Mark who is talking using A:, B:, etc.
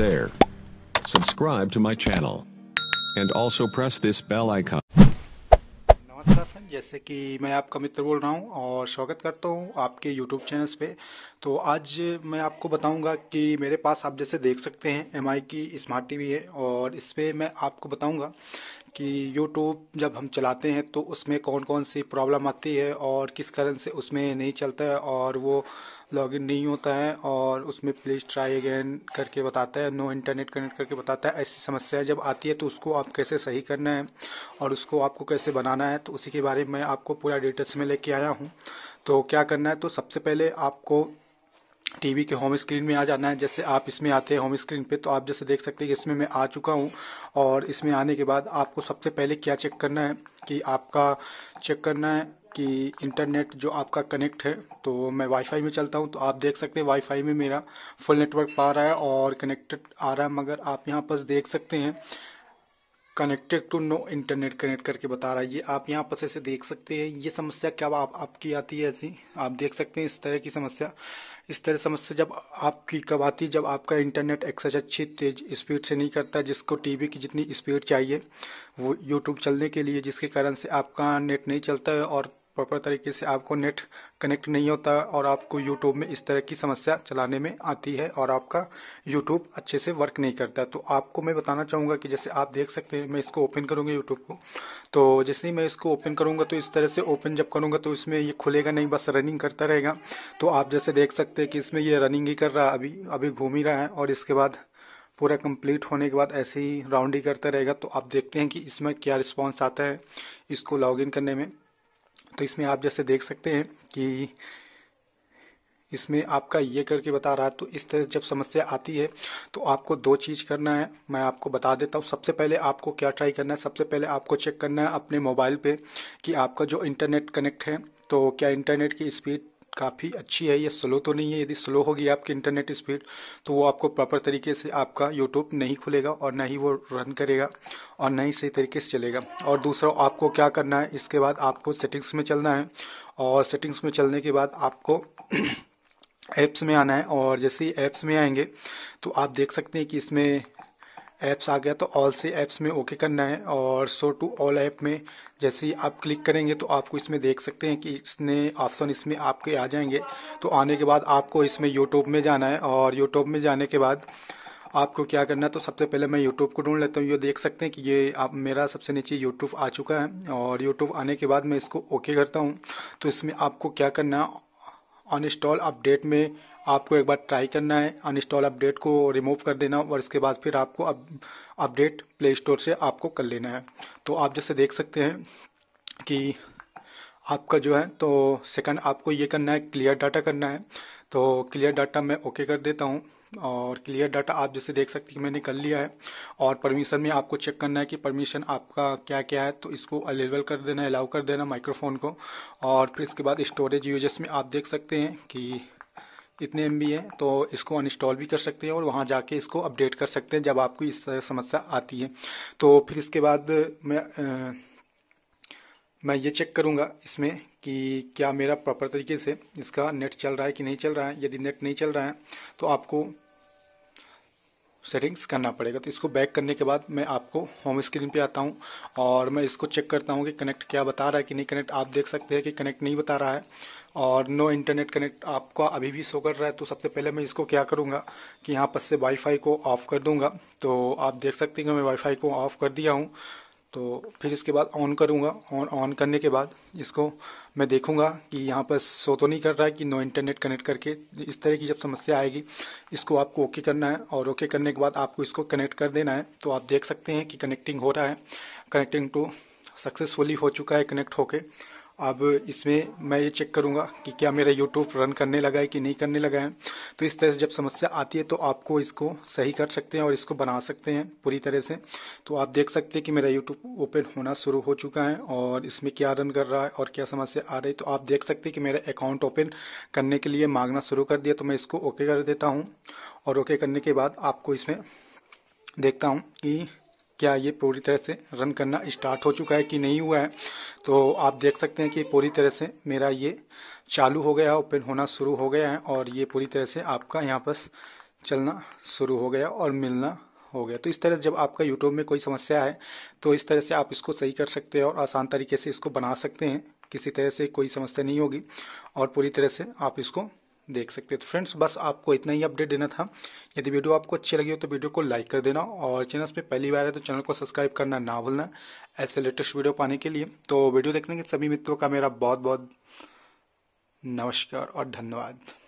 A: there. Subscribe to my channel. And also press this bell icon. नमस्कार friend जैसे कि मैं आपका मित्र बोल रहा हूँ और स्वागत करता हूँ आपके यूट्यूब चैनल पे तो आज मैं आपको बताऊंगा कि मेरे पास आप जैसे देख सकते हैं एम की स्मार्ट टीवी है और इस पर मैं आपको बताऊंगा कि यूट्यूब जब हम चलाते हैं तो उसमें कौन कौन सी प्रॉब्लम आती है और किस कारण से उसमें नहीं चलता है और वो लॉगिन नहीं होता है और उसमें प्लीज ट्राई अगेन करके बताता है नो इंटरनेट कनेक्ट करके बताता है ऐसी समस्या जब आती है तो उसको आप कैसे सही करना है और उसको आपको कैसे बनाना है तो उसी के बारे में आपको पूरा डिटेल्स में लेके आया हूँ तो क्या करना है तो सबसे पहले आपको टीवी के होम स्क्रीन में आ जाना है जैसे आप इसमें आते हैं होम स्क्रीन पे तो आप जैसे देख सकते हैं कि इसमें मैं आ चुका हूँ और इसमें आने के बाद आपको सबसे पहले क्या चेक करना है कि आपका चेक करना है कि इंटरनेट जो आपका कनेक्ट है तो मैं वाईफाई में चलता हूँ तो आप देख सकते हैं वाईफाई में मेरा फुल नेटवर्क पा रहा है और कनेक्टेड आ रहा है मगर आप यहाँ पर देख सकते हैं connected to no internet connect करके बता रहा है ये आप यहाँ पर ऐसे देख सकते हैं ये समस्या क्या आप, आपकी आती है ऐसी आप देख सकते हैं इस तरह की समस्या इस तरह समस्या जब आपकी कब आती जब आपका इंटरनेट एक्सेस अच्छी तेज स्पीड से नहीं करता जिसको टीवी की जितनी स्पीड चाहिए वो यूट्यूब चलने के लिए जिसके कारण से आपका नेट नहीं चलता है और प्रॉपर तरीके से आपको नेट कनेक्ट नहीं होता और आपको यूट्यूब में इस तरह की समस्या चलाने में आती है और आपका यूट्यूब अच्छे से वर्क नहीं करता तो आपको मैं बताना चाहूंगा कि जैसे आप देख सकते हैं मैं इसको ओपन करूँगा यूट्यूब को तो जैसे ही मैं इसको ओपन करूंगा तो इस तरह से ओपन जब करूँगा तो इसमें ये खुलेगा नहीं बस रनिंग करता रहेगा तो आप जैसे देख सकते हैं कि इसमें ये रनिंग ही कर रहा है अभी अभी घूम ही रहा है और इसके बाद पूरा कंप्लीट होने के बाद ऐसे ही राउंड ही करता रहेगा तो आप देखते हैं कि इसमें क्या रिस्पॉन्स आता है इसको लॉगिन करने में तो इसमें आप जैसे देख सकते हैं कि इसमें आपका ये करके बता रहा है तो इस तरह जब समस्या आती है तो आपको दो चीज़ करना है मैं आपको बता देता हूँ सबसे पहले आपको क्या ट्राई करना है सबसे पहले आपको चेक करना है अपने मोबाइल पे कि आपका जो इंटरनेट कनेक्ट है तो क्या इंटरनेट की स्पीड काफ़ी अच्छी है यह स्लो तो नहीं है यदि स्लो होगी आपकी इंटरनेट स्पीड तो वो आपको प्रॉपर तरीके से आपका यूट्यूब नहीं खुलेगा और ना ही वो रन करेगा और ना ही सही तरीके से चलेगा और दूसरा आपको क्या करना है इसके बाद आपको सेटिंग्स में चलना है और सेटिंग्स में चलने के बाद आपको ऐप्स में आना है और जैसे ही ऐप्स में आएंगे तो आप देख सकते हैं कि इसमें ऐप्स आ गया तो ऑल से ऐप्स में ओके करना है और सो टू ऑल ऐप में जैसे ही आप क्लिक करेंगे तो आपको इसमें देख सकते हैं कि इसने ऑप्शन इसमें आपके आ जाएंगे तो आने के बाद आपको इसमें यूट्यूब में जाना है और यूट्यूब में जाने के बाद आपको क्या करना है तो सबसे पहले मैं यूट्यूब को ढूंढ लेता हूँ ये देख सकते हैं कि ये आप मेरा सबसे नीचे यूट्यूब आ चुका है और यूट्यूब आने के बाद मैं इसको ओके करता हूँ तो इसमें आपको क्या करना अनइंस्टॉल अपडेट में आपको एक बार ट्राई करना है अनइंस्टॉल अपडेट को रिमूव कर देना और इसके बाद फिर आपको अपडेट प्ले स्टोर से आपको कर लेना है तो आप जैसे देख सकते हैं कि आपका जो है तो सेकंड आपको ये करना है क्लियर डाटा करना है तो क्लियर डाटा मैं ओके कर देता हूँ और क्लियर डाटा आप जैसे देख सकते हैं मैंने कर लिया है और परमिशन में आपको चेक करना है कि परमिशन आपका क्या क्या है तो इसको अवेलेबल कर देना अलाउ कर देना माइक्रोफोन को और फिर इसके बाद स्टोरेज यूजेस में आप देख सकते हैं कि इतने एम है तो इसको अनइंस्टॉल भी कर सकते हैं और वहाँ जाके इसको अपडेट कर सकते हैं जब आपको इस समस्या आती है तो फिर इसके बाद मैं आ, मैं ये चेक करूँगा इसमें कि क्या मेरा प्रॉपर तरीके से इसका नेट चल रहा है कि नहीं चल रहा है यदि नेट नहीं चल रहा है तो आपको सेटिंग्स करना पड़ेगा तो इसको बैक करने के बाद मैं आपको होम स्क्रीन पे आता हूँ और मैं इसको चेक करता हूँ कि कनेक्ट क्या बता रहा है कि नहीं कनेक्ट आप देख सकते हैं कि कनेक्ट नहीं बता रहा है और नो इंटरनेट कनेक्ट आपका अभी भी शो कर रहा है तो सबसे पहले मैं इसको क्या करूँगा कि यहाँ पर से वाईफाई को ऑफ कर दूंगा तो आप देख सकते हैं कि मैं वाईफाई को ऑफ कर दिया हूँ तो फिर इसके बाद ऑन करूँगा ऑन ऑन करने के बाद इसको मैं देखूंगा कि यहाँ पर शो तो नहीं कर रहा है कि नो इंटरनेट कनेक्ट करके इस तरह की जब समस्या आएगी इसको आपको ओके करना है और ओके करने के बाद आपको इसको कनेक्ट कर देना है तो आप देख सकते हैं कि कनेक्टिंग हो रहा है कनेक्टिंग टू सक्सेसफुली हो चुका है कनेक्ट होके अब इसमें मैं ये चेक करूंगा कि क्या मेरा यूट्यूब रन करने लगा है कि नहीं करने लगा है तो इस तरह से जब समस्या आती है तो आपको इसको सही कर सकते हैं और इसको बना सकते हैं पूरी तरह से तो आप देख सकते हैं कि मेरा यूट्यूब ओपन होना शुरू हो चुका है और इसमें क्या रन कर रहा है और क्या समस्या आ रही है तो आप देख सकते हैं कि मेरा अकाउंट ओपन करने के लिए मांगना शुरू कर दिया तो मैं इसको ओके कर देता हूँ और ओके करने के बाद आपको इसमें देखता हूँ कि क्या ये पूरी तरह से रन करना स्टार्ट हो चुका है कि नहीं हुआ है तो आप देख सकते हैं कि पूरी तरह से मेरा ये चालू हो गया ओपन होना शुरू हो गया है और ये पूरी तरह से आपका यहाँ पर चलना शुरू हो गया और मिलना हो गया तो इस तरह जब आपका यूट्यूब में कोई समस्या है तो इस तरह से आप इसको सही कर सकते हैं और आसान तरीके से इसको बना सकते हैं किसी तरह से कोई समस्या नहीं होगी और पूरी तरह से आप इसको देख सकते हैं तो फ्रेंड्स बस आपको इतना ही अपडेट देना था यदि वीडियो आपको अच्छी लगी हो तो वीडियो को लाइक कर देना और चैनल पे पहली बार है तो चैनल को सब्सक्राइब करना ना भूलना ऐसे लेटेस्ट वीडियो पाने के लिए तो वीडियो देखने के सभी मित्रों का मेरा बहुत बहुत नमस्कार और धन्यवाद